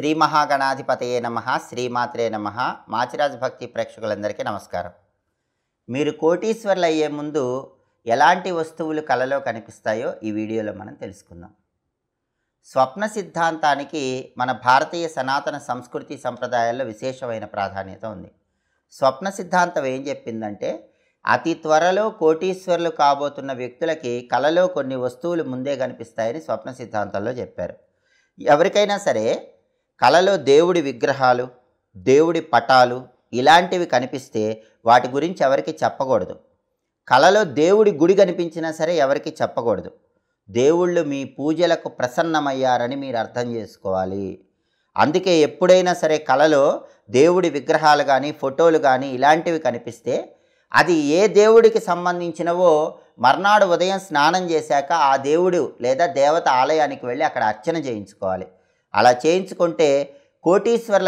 శ్రీ మహాగణాధిపతయే నమ శ్రీమాత్రే నమ మాచిరాజ్ భక్తి ప్రేక్షకులందరికీ నమస్కారం మీరు కోటీశ్వర్లు అయ్యే ముందు ఎలాంటి వస్తువులు కలలో కనిపిస్తాయో ఈ వీడియోలో మనం తెలుసుకుందాం స్వప్న సిద్ధాంతానికి మన భారతీయ సనాతన సంస్కృతి సంప్రదాయాల్లో విశేషమైన ప్రాధాన్యత ఉంది స్వప్న సిద్ధాంతం ఏం చెప్పిందంటే అతి త్వరలో కోటీశ్వర్లు కాబోతున్న వ్యక్తులకి కలలో కొన్ని వస్తువులు ముందే కనిపిస్తాయని స్వప్న సిద్ధాంతంలో చెప్పారు ఎవరికైనా సరే కళలో దేవుడి విగ్రహాలు దేవుడి పటాలు ఇలాంటివి కనిపిస్తే వాటి గురించి ఎవరికి చెప్పకూడదు కళలో దేవుడి గుడి కనిపించినా సరే ఎవరికి చెప్పకూడదు దేవుళ్ళు మీ పూజలకు ప్రసన్నమయ్యారని మీరు అర్థం చేసుకోవాలి అందుకే ఎప్పుడైనా సరే కళలో దేవుడి విగ్రహాలు కానీ ఫోటోలు కానీ ఇలాంటివి కనిపిస్తే అది ఏ దేవుడికి సంబంధించినవో మర్నాడు ఉదయం స్నానం చేశాక ఆ దేవుడు లేదా దేవత ఆలయానికి వెళ్ళి అక్కడ అర్చన చేయించుకోవాలి అలా చేయించుకుంటే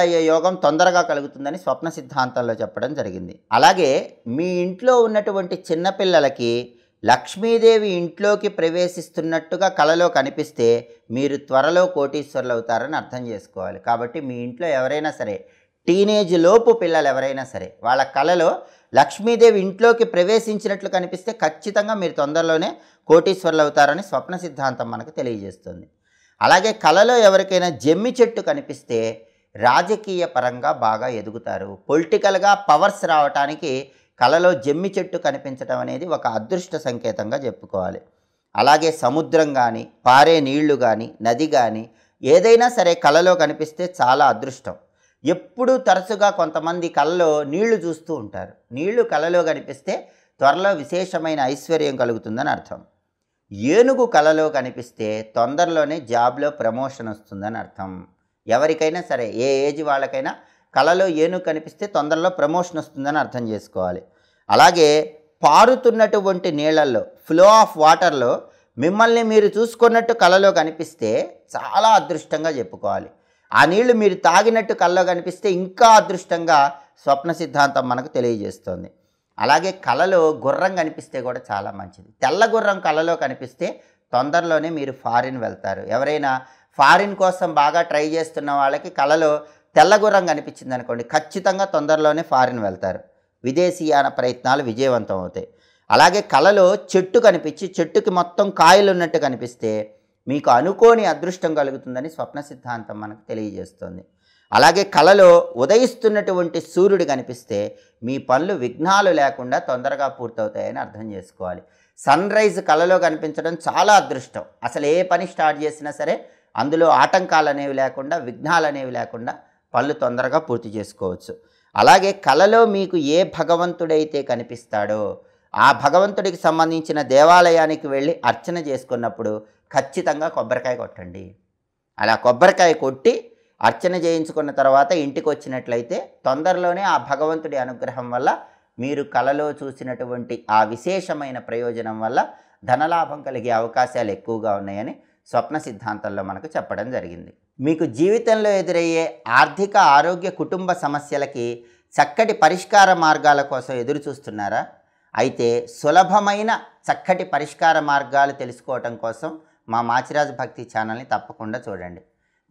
అయ్యే యోగం తొందరగా కలుగుతుందని స్వప్న సిద్ధాంతంలో చెప్పడం జరిగింది అలాగే మీ ఇంట్లో ఉన్నటువంటి చిన్నపిల్లలకి లక్ష్మీదేవి ఇంట్లోకి ప్రవేశిస్తున్నట్టుగా కలలో కనిపిస్తే మీరు త్వరలో కోటీశ్వర్లు అవుతారని అర్థం చేసుకోవాలి కాబట్టి మీ ఇంట్లో ఎవరైనా సరే టీనేజ్ లోపు పిల్లలు ఎవరైనా సరే వాళ్ళ కళలో లక్ష్మీదేవి ఇంట్లోకి ప్రవేశించినట్లు కనిపిస్తే ఖచ్చితంగా మీరు తొందరలోనే కోటీశ్వర్లు అవుతారని స్వప్న సిద్ధాంతం మనకు తెలియజేస్తుంది అలాగే కళలో ఎవరికైనా జమ్మి చెట్టు కనిపిస్తే రాజకీయ పరంగా బాగా ఎదుగుతారు పొలిటికల్గా పవర్స్ రావటానికి కళలో జమ్మి చెట్టు కనిపించడం అనేది ఒక అదృష్ట సంకేతంగా చెప్పుకోవాలి అలాగే సముద్రం కానీ పారే నీళ్లు కానీ నది కానీ ఏదైనా సరే కళలో కనిపిస్తే చాలా అదృష్టం ఎప్పుడూ తరచుగా కొంతమంది కళలో నీళ్లు చూస్తూ ఉంటారు నీళ్లు కళలో కనిపిస్తే త్వరలో విశేషమైన ఐశ్వర్యం కలుగుతుందని అర్థం ఏనుగు కలలో కనిపిస్తే తొందరలోనే జాబ్లో ప్రమోషన్ వస్తుందని అర్థం ఎవరికైనా సరే ఏ ఏజ్ వాళ్ళకైనా కళలో ఏనుగు కనిపిస్తే తొందరలో ప్రమోషన్ వస్తుందని అర్థం చేసుకోవాలి అలాగే పారుతున్నటువంటి నీళ్ళల్లో ఫ్లో ఆఫ్ వాటర్లో మిమ్మల్ని మీరు చూసుకున్నట్టు కళలో కనిపిస్తే చాలా అదృష్టంగా చెప్పుకోవాలి ఆ నీళ్లు మీరు తాగినట్టు కళ్ళలో కనిపిస్తే ఇంకా అదృష్టంగా స్వప్న సిద్ధాంతం మనకు తెలియజేస్తుంది అలాగే కళలో గుర్రం కనిపిస్తే కూడా చాలా మంచిది తెల్ల గుర్రం కళలో కనిపిస్తే తొందరలోనే మీరు ఫారిన్ వెళ్తారు ఎవరైనా ఫారిన్ కోసం బాగా ట్రై చేస్తున్న వాళ్ళకి కళలో తెల్ల గుర్రం కనిపించింది అనుకోండి ఖచ్చితంగా తొందరలోనే ఫారిన్ వెళ్తారు విదేశీయాన ప్రయత్నాలు విజయవంతం అవుతాయి అలాగే కళలో చెట్టు కనిపించి చెట్టుకి మొత్తం కాయలు ఉన్నట్టు కనిపిస్తే మీకు అనుకోని అదృష్టం కలుగుతుందని స్వప్న సిద్ధాంతం మనకు తెలియజేస్తుంది అలాగే కళలో ఉదయిస్తున్నటువంటి సూర్యుడు కనిపిస్తే మీ పనులు విఘ్నాలు లేకుండా తొందరగా పూర్తవుతాయని అర్థం చేసుకోవాలి సన్ రైజ్ కళలో కనిపించడం చాలా అదృష్టం అసలు ఏ పని స్టార్ట్ చేసినా సరే అందులో ఆటంకాలు అనేవి లేకుండా విఘ్నాలు అనేవి లేకుండా పనులు తొందరగా పూర్తి చేసుకోవచ్చు అలాగే కళలో మీకు ఏ భగవంతుడైతే కనిపిస్తాడో ఆ భగవంతుడికి సంబంధించిన దేవాలయానికి వెళ్ళి అర్చన చేసుకున్నప్పుడు ఖచ్చితంగా కొబ్బరికాయ కొట్టండి అలా కొబ్బరికాయ కొట్టి అర్చన చేయించుకున్న తర్వాత ఇంటికి వచ్చినట్లయితే తొందరలోనే ఆ భగవంతుడి అనుగ్రహం వల్ల మీరు కళలో చూసినటువంటి ఆ విశేషమైన ప్రయోజనం వల్ల ధనలాభం కలిగే అవకాశాలు ఎక్కువగా ఉన్నాయని స్వప్న సిద్ధాంతంలో మనకు చెప్పడం జరిగింది మీకు జీవితంలో ఎదురయ్యే ఆర్థిక ఆరోగ్య కుటుంబ సమస్యలకి చక్కటి పరిష్కార మార్గాల కోసం ఎదురు చూస్తున్నారా అయితే సులభమైన చక్కటి పరిష్కార మార్గాలు తెలుసుకోవటం కోసం మా మాచిరాజు భక్తి ఛానల్ని తప్పకుండా చూడండి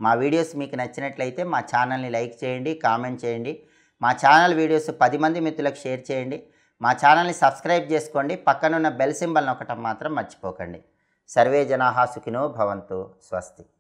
మా వీడియోస్ మీకు నచ్చినట్లయితే మా ఛానల్ని లైక్ చేయండి కామెంట్ చేయండి మా ఛానల్ వీడియోస్ పది మంది మిత్రులకు షేర్ చేయండి మా ఛానల్ని సబ్స్క్రైబ్ చేసుకోండి పక్కనున్న బెల్ సింబల్ని ఒకటం మాత్రం మర్చిపోకండి సర్వే జనాహా సుఖినో భవంతు స్వస్తి